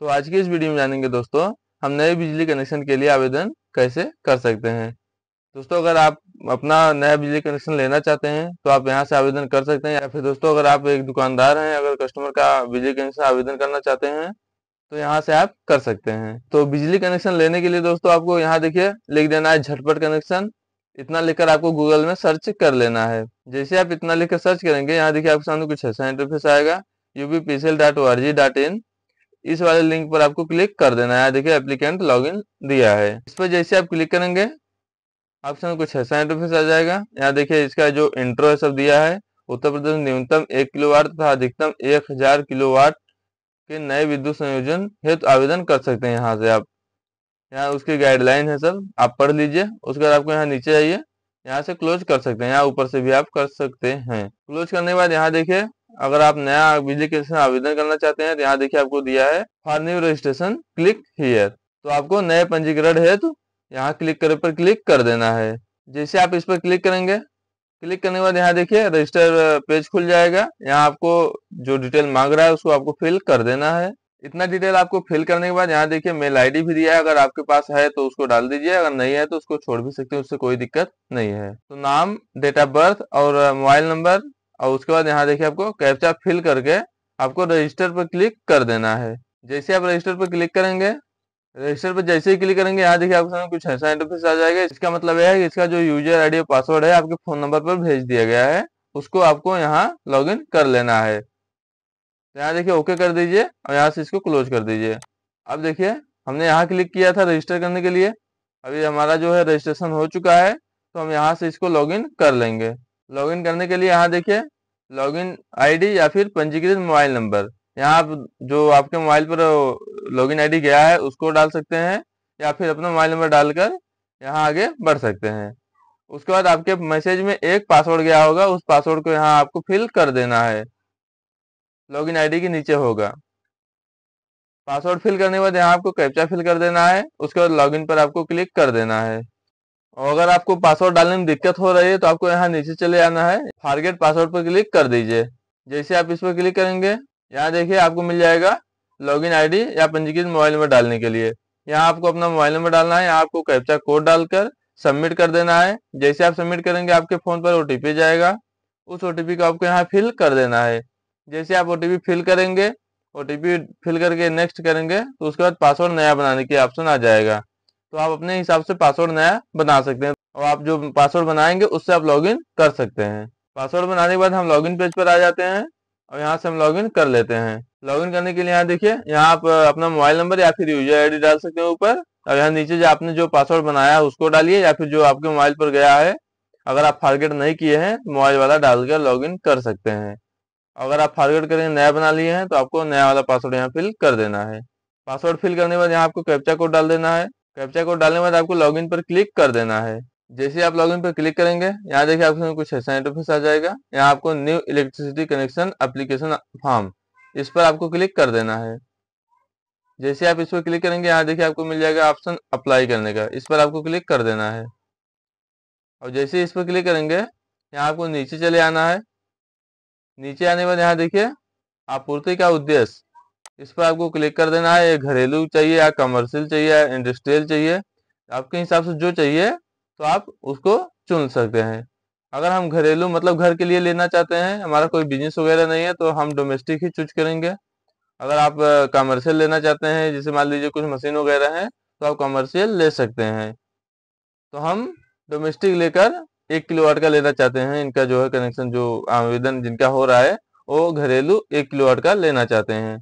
तो आज की इस वीडियो में जानेंगे दोस्तों हम नए बिजली कनेक्शन के लिए आवेदन कैसे कर सकते हैं दोस्तों अगर आप अपना नया बिजली कनेक्शन लेना चाहते हैं तो आप यहाँ से आवेदन कर सकते हैं या फिर दोस्तों अगर आप एक दुकानदार हैं अगर कस्टमर का बिजली कनेक्शन आवेदन करना चाहते हैं तो यहाँ से आप कर सकते हैं तो बिजली कनेक्शन लेने के लिए दोस्तों आपको यहाँ देखिए लिख देना है झटपट कनेक्शन इतना लिखकर आपको गूगल में सर्च कर लेना है जैसे आप इतना लिखकर सर्च करेंगे यहाँ देखिए आपके सामने कुछ ऐसा इंटरफेस आएगा UBPCL dot O R G dot in इस वाले लिंक पर आपको क्लिक कर देना है देखिए एप्लीकेंट लॉगिन दिया है इस पर जैसे आप क्लिक करेंगे ऑप्शन कुछ ऐसा इंटरफेस आ जाएगा यहाँ देखिए इसका जो इंट्रो है सब दिया है उत्तर प्रदेश न्यूनतम एक किलो तथा अधिकतम एक हजार किलोवाट के नए विद्युत संयोजन हेतु तो आवेदन कर सकते हैं यहाँ से आप यहाँ उसकी गाइडलाइन है सब आप पढ़ लीजिए उसके बाद आपको यहाँ नीचे आइए यहाँ से क्लोज कर सकते हैं यहाँ ऊपर से भी आप कर सकते हैं क्लोज करने के बाद यहाँ देखिए अगर आप नया बिजली कनेक्शन आवेदन करना चाहते हैं तो यहाँ देखिए आपको दिया है for new registration click here तो आपको नए पंजीकरण हेतु यहाँ क्लिक करे पर क्लिक कर देना है जैसे आप इस पर क्लिक करेंगे क्लिक करने के बाद यहाँ देखिए रजिस्टर पेज खुल जाएगा यहाँ आपको जो डिटेल मांग रहा है उसको आपको फिल कर देना है इतना डिटेल आपको फिल करने के बाद यहाँ देखिए मेल आईडी भी दिया है अगर आपके पास है तो उसको डाल दीजिए अगर नहीं है तो उसको छोड़ भी सकते हैं उससे कोई दिक्कत नहीं है तो नाम डेट ऑफ बर्थ और मोबाइल नंबर और उसके बाद यहाँ देखिए आपको कैप्चा फिल करके आपको रजिस्टर पर क्लिक कर देना है जैसे आप रजिस्टर पर क्लिक करेंगे रजिस्टर पर जैसे ही क्लिक करेंगे यहाँ देखिए आपके सामने कुछ ऐसा इंटरफेस आ जाएगा इसका मतलब यह है कि इसका जो यूजर आईडी और पासवर्ड है आपके फोन नंबर पर भेज दिया गया है उसको आपको यहाँ लॉगिन कर लेना है तो यहाँ देखिए ओके कर दीजिए और यहाँ से इसको क्लोज कर दीजिए अब देखिए हमने यहाँ क्लिक किया था रजिस्टर करने के लिए अभी हमारा जो है रजिस्ट्रेशन हो चुका है तो हम यहाँ से इसको इन कर लेंगे लॉगिन करने के लिए यहाँ देखिए लॉगिन आईडी या फिर पंजीकृत मोबाइल नंबर यहाँ आप जो आपके मोबाइल पर लॉगिन आईडी गया है उसको डाल सकते हैं या फिर अपना मोबाइल नंबर डालकर यहाँ आगे बढ़ सकते हैं उसके बाद आपके मैसेज में एक पासवर्ड गया होगा उस पासवर्ड को यहाँ आपको फिल कर देना है लॉगिन आईडी के नीचे होगा पासवर्ड फिल करने के बाद यहाँ आपको कैप्चा फिल कर देना है उसके बाद लॉगिन पर आपको क्लिक कर देना है और अगर आपको पासवर्ड डालने में दिक्कत हो रही है तो आपको यहाँ नीचे चले आना है फारगेट पासवर्ड पर क्लिक कर दीजिए जैसे आप इस पर क्लिक करेंगे यहाँ देखिए आपको मिल जाएगा लॉगिन आईडी या पंजीकृत मोबाइल नंबर डालने के लिए यहाँ आपको अपना मोबाइल नंबर डालना है यहाँ आपको कैप्चा कोड डालकर सबमिट कर देना है जैसे आप सबमिट करेंगे आपके फोन पर ओटीपी जाएगा उस ओटीपी को आपको यहाँ फिल कर देना है जैसे आप ओटीपी फिल करेंगे ओटीपी फिल करके नेक्स्ट करेंगे तो उसके बाद पासवर्ड नया बनाने की ऑप्शन आ जाएगा तो आप अपने हिसाब से पासवर्ड नया बना सकते हैं और आप जो पासवर्ड बनाएंगे उससे आप लॉगिन कर सकते हैं पासवर्ड बनाने के बाद हम लॉगिन पेज पर आ जाते हैं और यहाँ से हम लॉगिन कर लेते हैं लॉगिन करने के लिए यहाँ देखिए यहाँ आप अपना मोबाइल नंबर या फिर यूजर आईडी डाल सकते हैं ऊपर और यहाँ नीचे जो आपने जो पासवर्ड बनाया है उसको डालिए या फिर जो आपके मोबाइल पर गया है अगर आप फारगेट नहीं किए हैं तो मोबाइल वाला डालकर लॉग कर सकते हैं अगर आप फारगेट करेंगे नया बना लिए हैं तो आपको नया वाला पासवर्ड यहाँ फिल कर देना है पासवर्ड फिल करने के बाद यहाँ आपको कैप्चा कोड डाल देना है कैप्चा कोड डालने के बाद आपको लॉगिन पर क्लिक कर देना है जैसे आप लॉगिन पर क्लिक करेंगे यहाँ देखिए आपके कुछ ऐसा इंटरफेस आ जाएगा यहाँ आपको new electricity connection application form इस पर आपको क्लिक कर देना है जैसे आप इस पर क्लिक करेंगे यहाँ देखिए आपको मिल जाएगा ऑप्शन अप्लाई करने का इस पर आपको क्लिक कर देना है और जैसे इस पर क्लिक करेंगे यहाँ आपको नीचे चले आना है नीचे आने के बाद यहाँ देखिए आपूर्ति का उद्देश्य इस पर आपको क्लिक कर देना है ये घरेलू चाहिए या कमर्शियल चाहिए या इंडस्ट्रियल चाहिए आपके हिसाब से जो चाहिए तो आप उसको चुन सकते हैं अगर हम घरेलू मतलब घर के लिए लेना चाहते हैं हमारा कोई बिजनेस वगैरह नहीं है तो हम डोमेस्टिक ही चूज करेंगे अगर आप कमर्शियल लेना चाहते हैं जैसे मान लीजिए कुछ मशीन वगैरह हैं तो आप कमर्शियल ले सकते हैं तो हम डोमेस्टिक लेकर एक किलो वाट का लेना चाहते हैं इनका जो है कनेक्शन जो आवेदन जिनका हो रहा है वो घरेलू एक किलो वाट का लेना चाहते हैं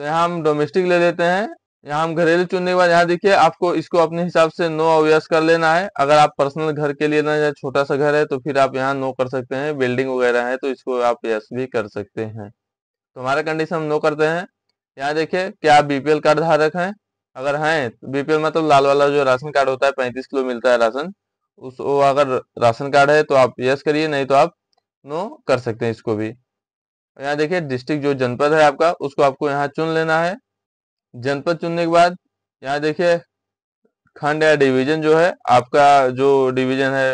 तो यहाँ हम डोमेस्टिक ले लेते हैं यहाँ हम घरेलू चुनने के बाद यहाँ देखिए आपको इसको अपने हिसाब से नो अवयस कर लेना है अगर आप पर्सनल घर के लिए ना या छोटा सा घर है तो फिर आप यहाँ नो कर सकते हैं बिल्डिंग वगैरह है तो इसको आप यस भी कर सकते हैं तो हमारा कंडीशन हम नो करते हैं यहाँ देखिये क्या आप बीपीएल कार्ड धारक है अगर हैं तो बीपीएल मतलब तो लाल वाला जो राशन कार्ड होता है पैंतीस किलो मिलता है राशन उस वो अगर राशन कार्ड है तो आप यस करिए नहीं तो आप नो कर सकते हैं इसको भी यहाँ देखिए डिस्ट्रिक्ट जो जनपद है आपका उसको आपको यहाँ चुन लेना है जनपद चुनने के बाद यहाँ देखिए खंड या डिवीजन जो है आपका जो डिवीजन है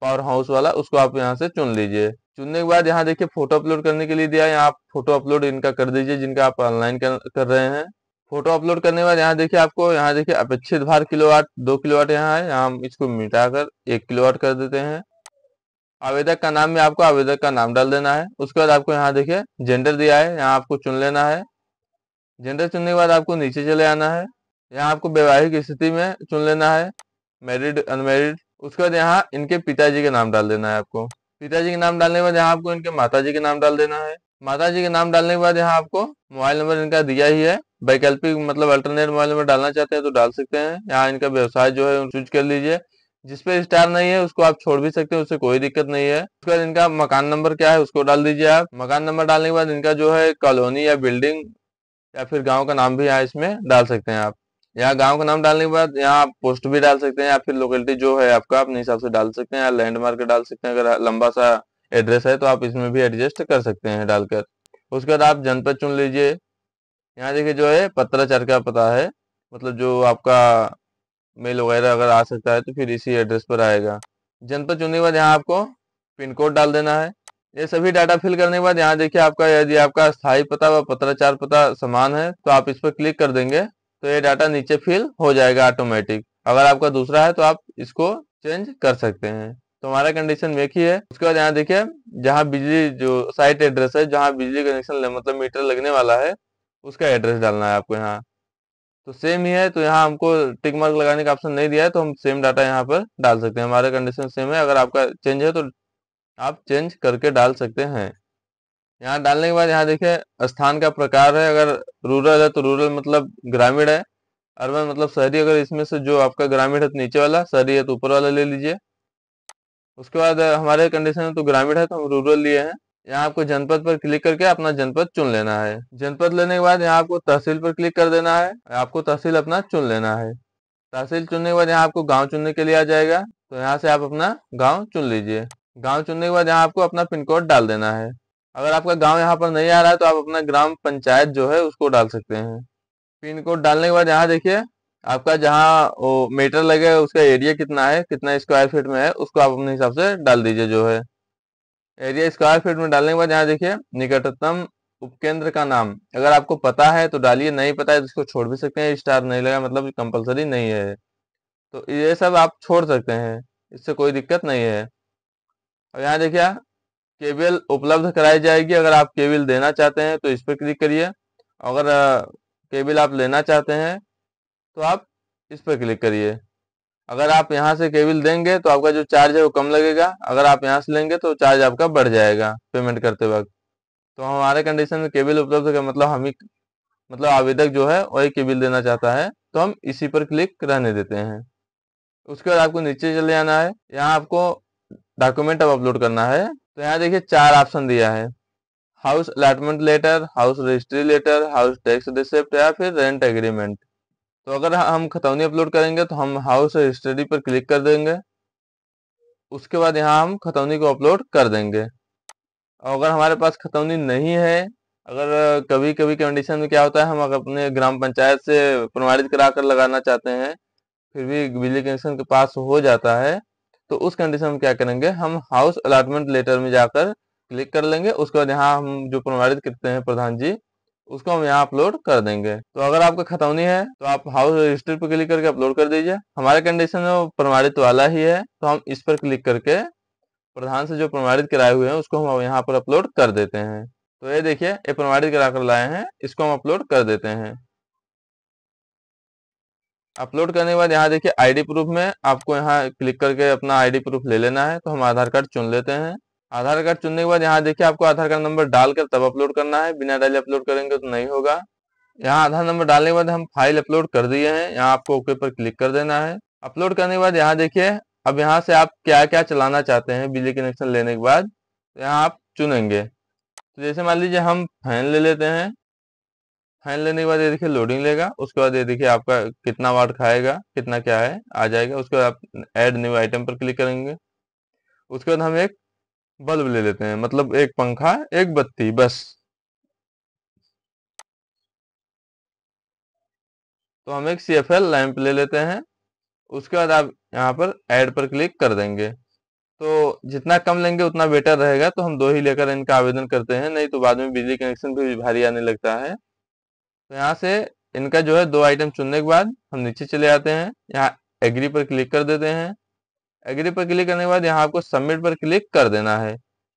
पावर हाउस वाला उसको आप यहाँ से चुन लीजिए चुनने के बाद यहाँ देखिए फोटो अपलोड करने के लिए दिया है यहाँ आप फोटो अपलोड इनका कर दीजिए जिनका आप ऑनलाइन कर, कर रहे हैं फोटो अपलोड करने के बाद यहाँ देखिए आपको यहाँ देखिए अपेक्षित भार किलोवाट दो किलोवाट यहाँ है यहाँ हम इसको कर एक किलोवाट कर देते हैं आवेदक का नाम में आपको आवेदक का नाम डाल देना है उसके बाद आपको यहाँ देखिए जेंडर दिया है यहाँ आपको चुन लेना है जेंडर चुनने के बाद आपको नीचे चले आना है यहाँ आपको वैवाहिक स्थिति में चुन लेना है मैरिड अनमेरिड उसके बाद यहाँ इनके पिताजी के नाम डाल देना है आपको पिताजी के नाम डालने के बाद यहाँ आपको इनके माताजी के नाम डाल देना है माताजी के नाम डालने के बाद यहाँ आपको मोबाइल नंबर इनका दिया ही है वैकल्पिक मतलब अल्टरनेट मोबाइल नंबर डालना चाहते हैं तो डाल सकते हैं यहाँ इनका व्यवसाय जो है चूज कर लीजिए जिसपे स्टार नहीं है उसको आप छोड़ भी सकते हैं उससे कोई दिक्कत नहीं है उसके बाद इनका मकान नंबर क्या है उसको डाल दीजिए आप मकान नंबर डालने के बाद इनका जो है कॉलोनी या बिल्डिंग या फिर गाँव का नाम भी यहाँ इसमें डाल सकते हैं आप यहाँ गांव का नाम डालने के बाद यहाँ आप पोस्ट भी डाल सकते हैं या फिर लोकेलिटी जो है आपका अपने हिसाब से डाल सकते हैं या लैंडमार्क डाल सकते हैं अगर लंबा सा एड्रेस है तो आप इसमें भी एडजस्ट कर सकते हैं डालकर उसके बाद आप जनपद चुन लीजिए यहाँ देखिए जो है पत्राचार का पता है मतलब जो आपका मेल वगैरह अगर आ सकता है तो फिर इसी एड्रेस पर आएगा जनपद चुनने के बाद यहाँ आपको पिन कोड डाल देना है ये सभी डाटा फिल करने के बाद यहाँ देखिए आपका यदि आपका स्थायी पता व पत्राचार पता समान है तो आप इस पर क्लिक कर देंगे तो ये डाटा नीचे फिल हो जाएगा ऑटोमेटिक अगर आपका दूसरा है तो आप इसको चेंज कर सकते हैं तो हमारा कंडीशन एक ही है उसके बाद यहाँ देखिए जहाँ बिजली जो साइट एड्रेस है जहाँ बिजली कनेक्शन मतलब मीटर लगने वाला है उसका एड्रेस डालना है आपको यहाँ तो सेम ही है तो यहाँ हमको टिक मार्क लगाने का ऑप्शन नहीं दिया है तो हम सेम डाटा यहाँ पर डाल सकते हैं हमारे कंडीशन सेम है अगर आपका चेंज है तो आप चेंज करके डाल सकते हैं यहाँ डालने के बाद यहाँ देखिए स्थान का प्रकार है अगर रूरल है तो रूरल मतलब ग्रामीण है अर्बन मतलब शहरी अगर इसमें से जो आपका ग्रामीण है तो नीचे वाला शहरी है तो ऊपर वाला ले लीजिए उसके बाद हमारे कंडीशन में तो ग्रामीण है तो हम रूरल लिए हैं यहाँ आपको जनपद पर क्लिक करके अपना जनपद चुन लेना है जनपद लेने के बाद यहाँ आपको तहसील पर क्लिक कर देना है आपको तहसील अपना चुन लेना है तहसील चुनने के बाद यहाँ आपको गांव चुनने के लिए आ जाएगा तो यहाँ से आप अपना गांव चुन लीजिए गांव चुनने के बाद यहाँ आपको अपना पिन कोड डाल देना है अगर आपका गाँव यहाँ पर नहीं आ रहा है तो आप अपना ग्राम पंचायत जो है उसको डाल सकते हैं पिन कोड डालने के बाद यहाँ देखिए आपका जहाँ मीटर लगे उसका एरिया कितना है कितना स्क्वायर फीट में है उसको आप अपने हिसाब से डाल दीजिए जो है एरिया स्क्वायर फीट में डालने के बाद यहाँ देखिए निकटतम उपकेंद्र का नाम अगर आपको पता है तो डालिए नहीं पता है तो इसको छोड़ भी सकते हैं स्टार नहीं लगा मतलब कंपलसरी नहीं है तो ये सब आप छोड़ सकते हैं इससे कोई दिक्कत नहीं है और यहाँ देखिए केबल उपलब्ध कराई जाएगी अगर आप केबल देना चाहते हैं तो इस पर क्लिक करिए अगर केबल आप लेना चाहते हैं तो आप इस पर क्लिक करिए अगर आप यहाँ से केबल देंगे तो आपका जो चार्ज है वो कम लगेगा अगर आप यहाँ से लेंगे तो चार्ज आपका बढ़ जाएगा पेमेंट करते वक्त तो हमारे कंडीशन में केबल उपलब्ध का मतलब हम ही मतलब आवेदक जो है वही केबल देना चाहता है तो हम इसी पर क्लिक रहने देते हैं उसके बाद आपको नीचे चले जाना है यहाँ आपको डॉक्यूमेंट अब अपलोड करना है तो यहाँ देखिए चार ऑप्शन दिया है house allotment letter house registry letter house tax receipt या फिर रेंट एग्रीमेंट तो अगर हम खतौनी अपलोड करेंगे तो हम हाउस स्टडी पर क्लिक कर देंगे उसके बाद यहाँ हम खतौनी को अपलोड कर देंगे और अगर हमारे पास खतौनी नहीं है अगर कभी कभी कंडीशन में क्या होता है हम अगर अपने ग्राम पंचायत से प्रमाणित करा कर लगाना चाहते हैं फिर भी बिजली कनेक्शन के पास हो जाता है तो उस कंडीशन में क्या करेंगे हम हाउस अलाटमेंट लेटर में जाकर क्लिक कर लेंगे उसके बाद यहाँ हम जो प्रमाणित करते हैं प्रधान जी उसको हम यहाँ अपलोड कर देंगे तो अगर आपका खतौनी है तो आप हाउस रजिस्टर पर क्लिक करके अपलोड कर दीजिए हमारे कंडीशन में प्रमाणित वाला ही है तो हम इस पर क्लिक करके प्रधान से जो प्रमाणित कराए हुए हैं उसको हम यहाँ पर अपलोड कर देते हैं तो ये देखिए ये प्रमाणित करा कर लाए हैं इसको हम अपलोड कर देते हैं अपलोड करने के बाद यहाँ देखिए आईडी प्रूफ में आपको यहाँ क्लिक करके अपना आईडी प्रूफ ले लेना है तो हम आधार कार्ड चुन लेते हैं आधार कार्ड चुनने के बाद यहाँ देखिए आपको आधार कार्ड नंबर डालकर तब अपलोड करना है बिना डाले अपलोड करेंगे तो नहीं होगा यहाँ आधार नंबर डालने के बाद हम फाइल अपलोड कर दिए हैं यहाँ आपको ओके पर क्लिक कर देना है अपलोड करने के बाद यहाँ देखिए अब यहाँ से आप क्या क्या चलाना चाहते हैं बिजली कनेक्शन लेने के बाद तो यहाँ आप चुनेंगे तो जैसे मान लीजिए हम फैन ले लेते हैं फैन लेने के बाद ये देखिए लोडिंग लेगा उसके बाद ये देखिए आपका कितना वाट खाएगा कितना क्या है आ जाएगा उसके बाद आप एड न्यू आइटम पर क्लिक करेंगे उसके बाद हम एक बल्ब ले लेते हैं मतलब एक पंखा एक बत्ती बस तो हम एक सी एफ एल लैंप ले लेते हैं उसके बाद आप यहाँ पर ऐड पर क्लिक कर देंगे तो जितना कम लेंगे उतना बेटर रहेगा तो हम दो ही लेकर इनका आवेदन करते हैं नहीं तो बाद में बिजली कनेक्शन भी भारी आने लगता है तो यहाँ से इनका जो है दो आइटम चुनने के बाद हम नीचे चले आते हैं यहाँ एग्री पर क्लिक कर देते हैं एग्री पर क्लिक करने के बाद यहाँ आपको सबमिट पर क्लिक कर देना है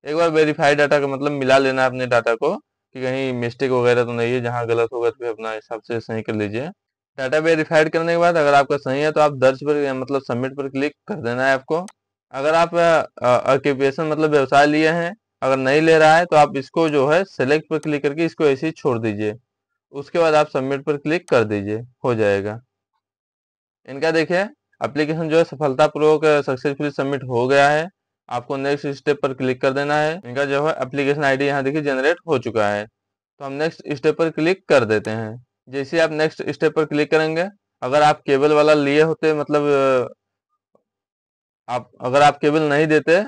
एक बार वेरीफाइड डाटा का मतलब मिला लेना है अपने डाटा को कि कहीं मिस्टेक वगैरह तो नहीं है जहाँ गलत होगा तो अपना हिसाब से सही कर लीजिए डाटा वेरीफाइड करने के बाद अगर आपका सही है तो आप दर्ज पर मतलब सबमिट पर क्लिक कर देना है आपको अगर आप ऑक्यूपेशन मतलब व्यवसाय लिए हैं अगर नहीं ले रहा है तो आप इसको जो है सेलेक्ट पर क्लिक करके इसको ऐसे ही छोड़ दीजिए उसके बाद आप सबमिट पर क्लिक कर दीजिए हो जाएगा इनका देखिए एप्लीकेशन जो है सफलतापूर्वक सक्सेसफुली सबमिट हो गया है आपको नेक्स्ट स्टेप पर क्लिक कर देना है इनका जो है एप्लीकेशन आईडी यहाँ देखिए जनरेट हो चुका है तो हम नेक्स्ट स्टेप पर क्लिक कर देते हैं जैसे आप नेक्स्ट स्टेप पर क्लिक करेंगे अगर आप केबल वाला लिए होते मतलब आप अगर आप केबल नहीं देते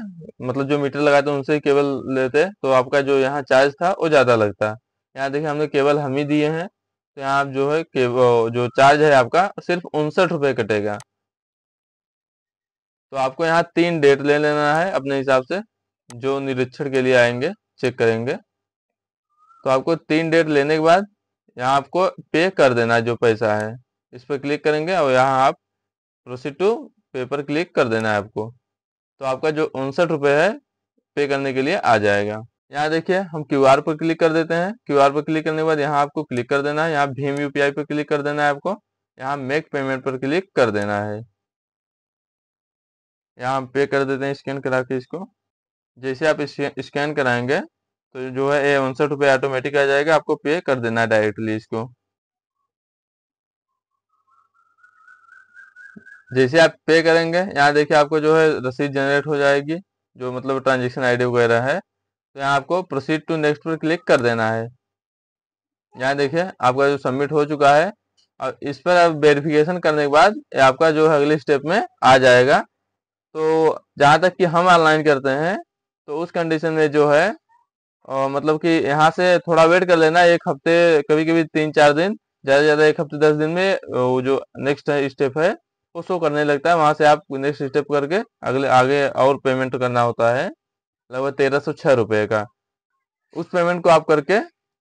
मतलब जो मीटर लगाते उनसे ही केबल लेते तो आपका जो यहाँ चार्ज था वो ज़्यादा लगता यहाँ देखिए हमने केबल हम ही दिए हैं तो यहाँ आप जो है केबल जो चार्ज है आपका सिर्फ उनसठ रुपये कटेगा तो आपको यहाँ तीन डेट ले लेना है अपने हिसाब से जो निरीक्षण के लिए आएंगे चेक करेंगे तो आपको तीन डेट लेने के बाद यहाँ आपको पे कर देना है जो पैसा है इस पर क्लिक करेंगे और यहाँ आप प्रोसीड टू पे पर क्लिक कर देना है आपको तो आपका जो उनसठ रुपये है पे करने के लिए आ जाएगा यहाँ देखिए हम क्यू आर पर क्लिक कर देते हैं क्यू आर पर क्लिक करने के बाद यहाँ आपको क्लिक कर देना है यहाँ भीम यू पर क्लिक कर देना है आपको यहाँ मेक पेमेंट पर क्लिक कर देना है यहाँ पे कर देते हैं स्कैन करा के इसको जैसे आप स्कैन कराएंगे तो जो है ये उनसठ रुपये ऑटोमेटिक आ जाएगा आपको पे कर देना है डायरेक्टली इसको जैसे आप पे करेंगे यहाँ देखिए आपको जो है रसीद जनरेट हो जाएगी जो मतलब ट्रांजेक्शन आईडी वगैरह है तो यहाँ आपको प्रोसीड टू नेक्स्ट पर क्लिक कर देना है यहाँ देखिए आपका जो सबमिट हो चुका है और इस पर आप वेरिफिकेशन करने के बाद आपका जो है अगले स्टेप में आ जाएगा तो जहाँ तक कि हम ऑनलाइन करते हैं तो उस कंडीशन में जो है और मतलब कि यहाँ से थोड़ा वेट कर लेना एक हफ्ते कभी कभी तीन चार दिन ज़्यादा से ज़्यादा एक हफ्ते दस दिन में वो जो नेक्स्ट स्टेप है वो शो करने लगता है वहाँ से आप नेक्स्ट स्टेप करके अगले आगे और पेमेंट करना होता है लगभग तेरह सौ छः रुपये का उस पेमेंट को आप करके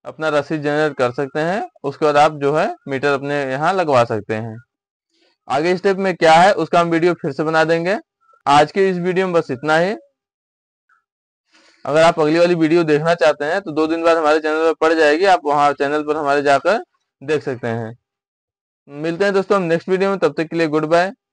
अपना रसीद जनरेट कर सकते हैं उसके बाद आप जो है मीटर अपने यहाँ लगवा सकते हैं आगे स्टेप में क्या है उसका हम वीडियो फिर से बना देंगे आज के इस वीडियो में बस इतना ही अगर आप अगली वाली वीडियो देखना चाहते हैं तो दो दिन बाद हमारे चैनल पर पड़ जाएगी आप वहां चैनल पर हमारे जाकर देख सकते हैं मिलते हैं दोस्तों हम नेक्स्ट वीडियो में तब तक के लिए गुड बाय